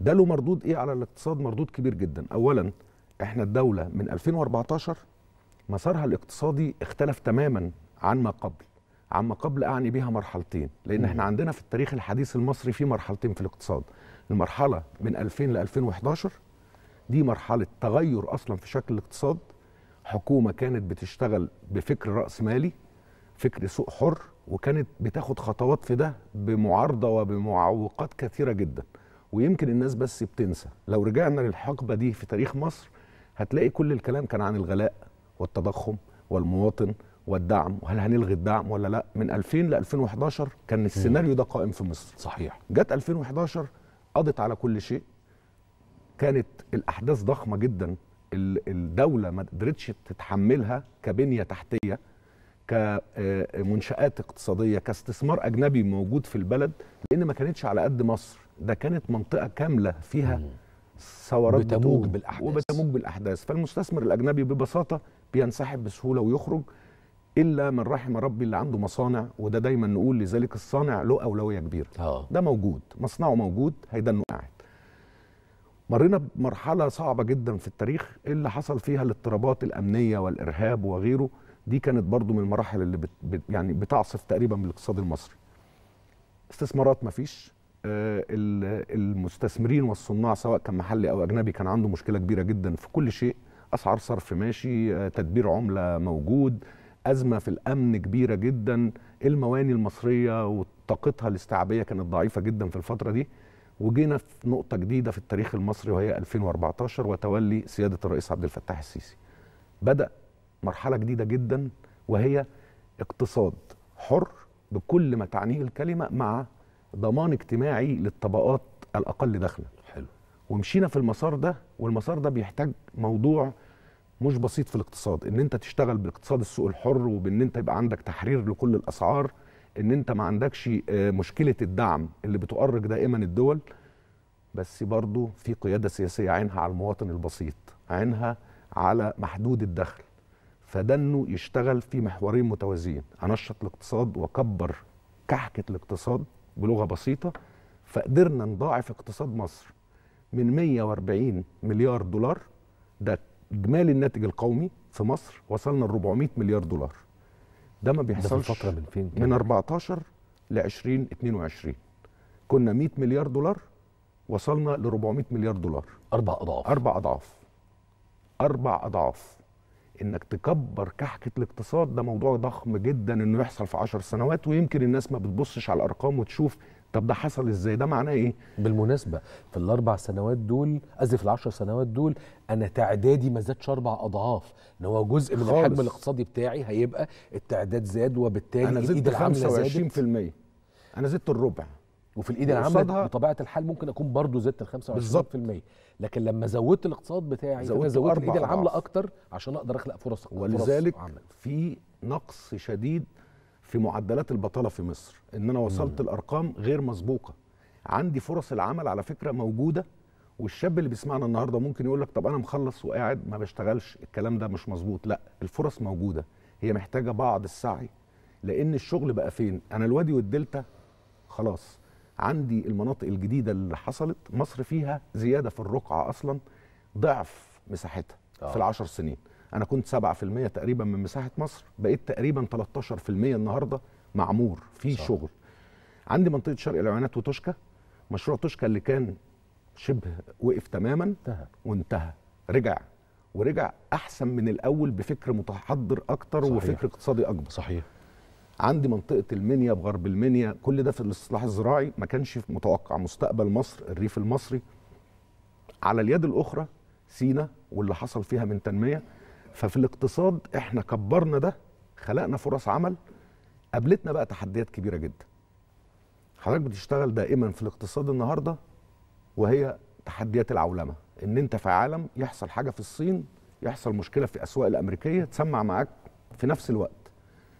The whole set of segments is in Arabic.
ده له مردود ايه على الاقتصاد مردود كبير جدا اولا احنا الدوله من 2014 مسارها الاقتصادي اختلف تماما عن ما قبل عن ما قبل اعني بها مرحلتين لان احنا عندنا في التاريخ الحديث المصري في مرحلتين في الاقتصاد المرحله من 2000 ل 2011 دي مرحله تغير اصلا في شكل الاقتصاد حكومه كانت بتشتغل بفكر راس مالي فكر سوق حر وكانت بتاخد خطوات في ده بمعارضه وبمعوقات كثيره جدا ويمكن الناس بس بتنسى لو رجعنا للحقبه دي في تاريخ مصر هتلاقي كل الكلام كان عن الغلاء والتضخم والمواطن والدعم وهل هنلغي الدعم ولا لا من 2000 ل 2011 كان السيناريو ده قائم في مصر صحيح جت 2011 قضت على كل شيء كانت الاحداث ضخمه جدا الدوله ما قدرتش تتحملها كبنيه تحتيه كمنشات آه، اقتصاديه كاستثمار اجنبي موجود في البلد لان ما كانتش على قد مصر ده كانت منطقه كامله فيها ثورات بتموج بالاحداث وبتموج بالاحداث فالمستثمر الاجنبي ببساطه بينسحب بسهوله ويخرج الا من رحم ربي اللي عنده مصانع وده دايما نقول لذلك الصانع له اولويه كبيره آه. ده موجود مصنعه موجود هيدنه قاعد مرينا بمرحله صعبه جدا في التاريخ اللي حصل فيها الاضطرابات الامنيه والارهاب وغيره دي كانت برضو من المراحل اللي بت يعني بتعصف تقريبا بالاقتصاد المصري استثمارات مفيش آه، المستثمرين والصناع سواء كان محلي او اجنبي كان عنده مشكله كبيره جدا في كل شيء اسعار صرف ماشي آه، تدبير عمله موجود ازمه في الامن كبيره جدا المواني المصريه وطاقتها الاستيعابيه كانت ضعيفه جدا في الفتره دي وجينا في نقطه جديده في التاريخ المصري وهي 2014 وتولي سياده الرئيس عبد الفتاح السيسي بدا مرحله جديده جدا وهي اقتصاد حر بكل ما تعنيه الكلمه مع ضمان اجتماعي للطبقات الاقل دخلا حلو ومشينا في المسار ده والمسار ده بيحتاج موضوع مش بسيط في الاقتصاد ان انت تشتغل باقتصاد السوق الحر وبان انت يبقى عندك تحرير لكل الاسعار ان انت ما عندكش آه، مشكله الدعم اللي بتؤرق دائما الدول بس برضه في قياده سياسيه عينها على المواطن البسيط عينها على محدود الدخل فده انه يشتغل في محورين متوازيين انشط الاقتصاد واكبر كحكه الاقتصاد بلغه بسيطه فقدرنا نضاعف اقتصاد مصر من 140 مليار دولار ده اجمالي الناتج القومي في مصر وصلنا ل 400 مليار دولار ده ما بيحصلش ده فتره من فين من 14 ل 2022 كنا 100 مليار دولار وصلنا ل 400 مليار دولار اربع اضعاف اربع اضعاف اربع اضعاف انك تكبر كحكه الاقتصاد ده موضوع ضخم جدا انه يحصل في 10 سنوات ويمكن الناس ما بتبصش على الارقام وتشوف طب ده حصل ازاي ده معناه ايه بالمناسبه في الاربع سنوات دول قصدي في العشر سنوات دول انا تعدادي ما زادش اربع اضعاف ان هو جزء من الحجم الاقتصادي بتاعي هيبقى التعداد زاد وبالتالي انا زدت 25% زادت. انا زدت الربع وفي الايد العامه بطبيعه الحال ممكن اكون برضه زدت ال 25% بالظبط لكن لما زودت الاقتصاد بتاعي زودت, زودت الايد العامله اكتر عشان اقدر اخلق فرص ولذلك فرص عمل. في نقص شديد في معدلات البطاله في مصر ان انا وصلت مم. الارقام غير مسبوقه عندي فرص العمل على فكره موجوده والشاب اللي بيسمعنا النهارده ممكن يقول لك طب انا مخلص وقاعد ما بشتغلش الكلام ده مش مظبوط لا الفرص موجوده هي محتاجه بعض السعي لان الشغل بقى فين انا الوادي والدلتا خلاص عندي المناطق الجديده اللي حصلت مصر فيها زياده في الرقعه اصلا ضعف مساحتها آه. في العشر سنين انا كنت 7% تقريبا من مساحه مصر بقيت تقريبا 13% النهارده معمور في شغل عندي منطقه شرق العوانات وتوشكا مشروع توشكا اللي كان شبه وقف تماما انتهى. وانتهى رجع ورجع احسن من الاول بفكر متحضر اكتر صحيح. وفكر اقتصادي اكبر صحيح عندي منطقه المنيا بغرب المنيا كل ده في الاصلاح الزراعي ما كانش متوقع مستقبل مصر الريف المصري على اليد الاخرى سينا واللي حصل فيها من تنميه ففي الاقتصاد احنا كبرنا ده خلقنا فرص عمل قابلتنا بقى تحديات كبيره جدا حضرتك بتشتغل دائما في الاقتصاد النهارده وهي تحديات العولمه ان انت في عالم يحصل حاجه في الصين يحصل مشكله في الاسواق الامريكيه تسمع معاك في نفس الوقت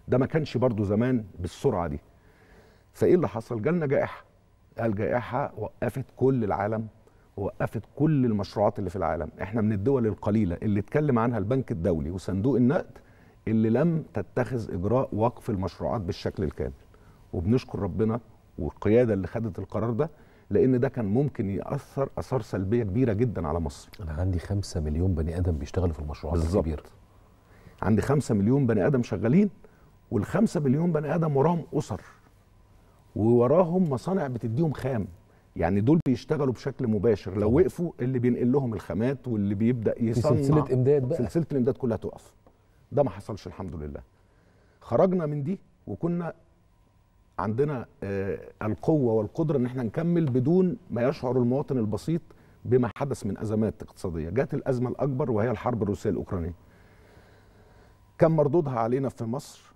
ده ما كانش برضو زمان بالسرعه دي فايه اللي حصل جالنا جائحه الجائحه وقفت كل العالم وقفت كل المشروعات اللي في العالم احنا من الدول القليله اللي اتكلم عنها البنك الدولي وصندوق النقد اللي لم تتخذ اجراء وقف المشروعات بالشكل الكامل وبنشكر ربنا والقياده اللي خدت القرار ده لان ده كان ممكن ياثر اثار سلبيه كبيره جدا على مصر انا عندي 5 مليون بني ادم بيشتغلوا في المشروعات الكبيره بالظبط عندي 5 مليون بني ادم شغالين والخمسة مليون بني آدم وراهم أسر ووراهم مصانع بتديهم خام يعني دول بيشتغلوا بشكل مباشر لو وقفوا اللي بينقل لهم الخامات واللي بيبدا يصنع سلسله امداد بقى سلسله الامداد كلها تقف ده ما حصلش الحمد لله خرجنا من دي وكنا عندنا آه القوه والقدره ان احنا نكمل بدون ما يشعر المواطن البسيط بما حدث من ازمات اقتصاديه جت الازمه الاكبر وهي الحرب الروسيه الاوكرانيه كان مردودها علينا في مصر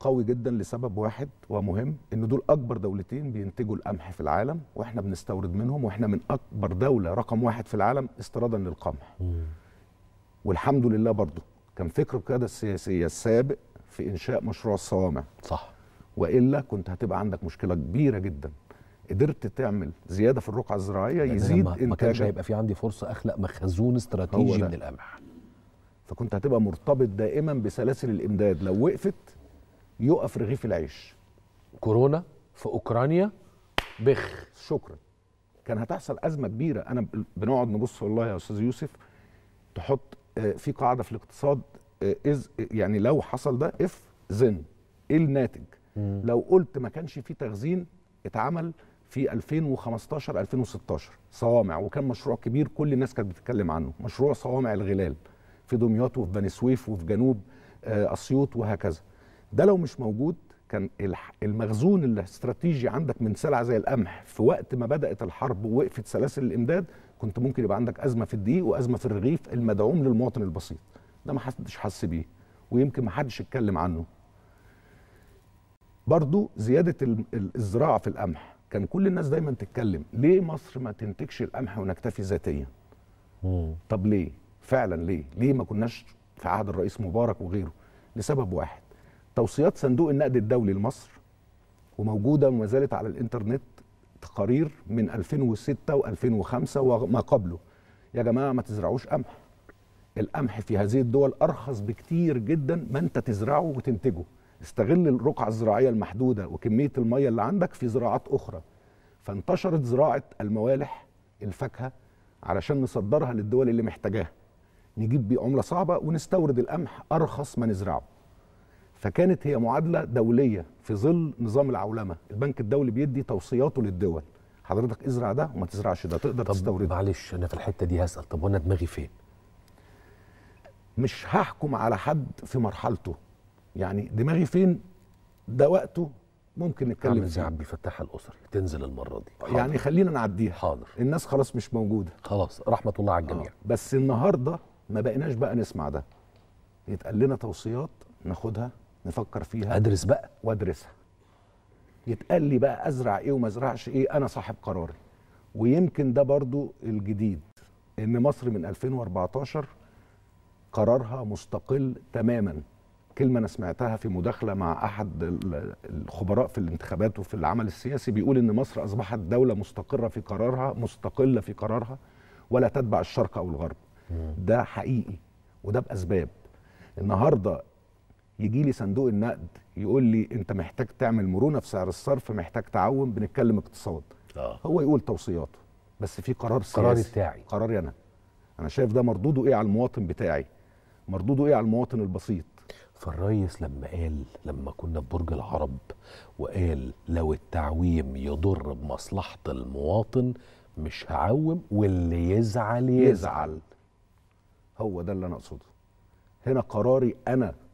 قوي جدا لسبب واحد ومهم ان دول اكبر دولتين بينتجوا القمح في العالم واحنا بنستورد منهم واحنا من اكبر دوله رقم واحد في العالم استيرادا للقمح والحمد لله برضه كان فكر القياده السياسيه السابق في انشاء مشروع الصوامع صح والا كنت هتبقى عندك مشكله كبيره جدا قدرت تعمل زياده في الرقعه الزراعيه يزيد ما كانش هيبقى في عندي فرصه اخلق مخزون استراتيجي من القمح فكنت هتبقى مرتبط دائما بسلاسل الامداد لو وقفت يقف رغيف العيش كورونا في اوكرانيا بخ شكرا كان هتحصل ازمه كبيره انا بنقعد نبص والله يا استاذ يوسف تحط آه، في قاعده في الاقتصاد آه، از يعني لو حصل ده اف زن ايه الناتج مم. لو قلت ما كانش في تخزين اتعمل في 2015 2016 صوامع وكان مشروع كبير كل الناس كانت بتتكلم عنه مشروع صوامع الغلال في دمياط وفي بني سويف وفي جنوب آه، اسيوط وهكذا ده لو مش موجود كان المخزون الاستراتيجي عندك من سلعه زي القمح في وقت ما بدات الحرب ووقفت سلاسل الامداد كنت ممكن يبقى عندك ازمه في الدقيق وازمه في الرغيف المدعوم للمواطن البسيط ده ما حدش حس بيه ويمكن ما حدش اتكلم عنه برضو زياده الزراعه في القمح كان كل الناس دايما تتكلم ليه مصر ما تنتجش القمح ونكتفي ذاتيا طب ليه فعلا ليه ليه ما كناش في عهد الرئيس مبارك وغيره لسبب واحد توصيات صندوق النقد الدولي لمصر وموجوده وما زالت على الانترنت تقارير من 2006 و2005 وما قبله يا جماعه ما تزرعوش قمح القمح في هذه الدول ارخص بكتير جدا ما انت تزرعه وتنتجه استغل الرقعه الزراعيه المحدوده وكميه الميه اللي عندك في زراعات اخرى فانتشرت زراعه الموالح الفاكهه علشان نصدرها للدول اللي محتاجاها نجيب بيه عمله صعبه ونستورد القمح ارخص ما نزرعه فكانت هي معادله دوليه في ظل نظام العولمه البنك الدولي بيدي توصياته للدول حضرتك ازرع ده وما تزرعش ده تقدر تستورده معلش انا في الحته دي هسال طب وانا دماغي فين مش هحكم على حد في مرحلته يعني دماغي فين ده وقته ممكن نتكلم اعمل زي عبد الفتاح الاسري تنزل المره دي حاضر. يعني خلينا نعديها حاضر الناس خلاص مش موجوده خلاص رحمه الله على الجميع آه. بس النهارده ما بقيناش بقى نسمع ده يتقال لنا توصيات ناخدها نفكر فيها ادرس بقى وادرسها يتقال لي بقى ازرع ايه وما ازرعش ايه انا صاحب قراري ويمكن ده برضو الجديد ان مصر من 2014 قرارها مستقل تماما كلمه انا سمعتها في مداخله مع احد الخبراء في الانتخابات وفي العمل السياسي بيقول ان مصر اصبحت دوله مستقره في قرارها مستقله في قرارها ولا تتبع الشرق او الغرب ده حقيقي وده باسباب النهارده يجي لي صندوق النقد يقول لي انت محتاج تعمل مرونه في سعر الصرف محتاج تعوم بنتكلم اقتصاد آه. هو يقول توصياته بس في قرار سياسي قراري بتاعي قراري انا انا شايف ده مردوده ايه على المواطن بتاعي مردوده ايه على المواطن البسيط فالريس لما قال لما كنا في برج العرب وقال لو التعويم يضر بمصلحه المواطن مش هعوم واللي يزعل يزعل هو ده اللي انا اقصده هنا قراري انا